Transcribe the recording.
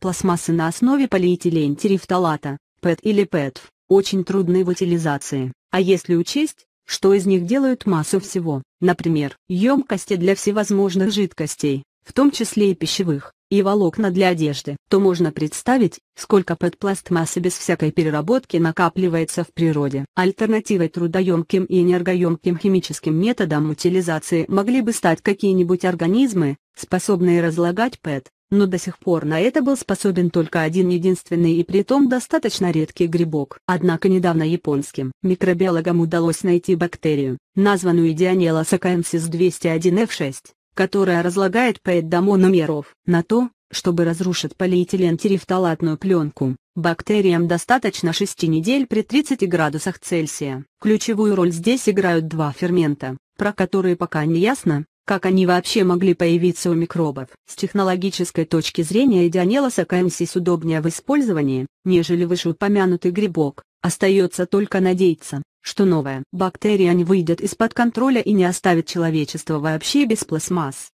Пластмассы на основе полиэтилен-терифталата, ПЭТ или ПЭТВ) очень трудны в утилизации, а если учесть, что из них делают массу всего, например, емкости для всевозможных жидкостей, в том числе и пищевых, и волокна для одежды, то можно представить, сколько ПЭТ-пластмассы без всякой переработки накапливается в природе. Альтернативой трудоемким и энергоемким химическим методам утилизации могли бы стать какие-нибудь организмы, способные разлагать ПЭТ, но до сих пор на это был способен только один единственный и притом достаточно редкий грибок. Однако недавно японским микробиологам удалось найти бактерию, названную Дианела сакаенсис 201F6, которая разлагает пэддомономеров. На то, чтобы разрушить полиэтилен-терифталатную пленку, бактериям достаточно 6 недель при 30 градусах Цельсия. Ключевую роль здесь играют два фермента, про которые пока не ясно, как они вообще могли появиться у микробов. С технологической точки зрения идионелос акаемсис удобнее в использовании, нежели вышеупомянутый грибок, остается только надеяться, что новая бактерия не выйдет из-под контроля и не оставит человечество вообще без пластмасс.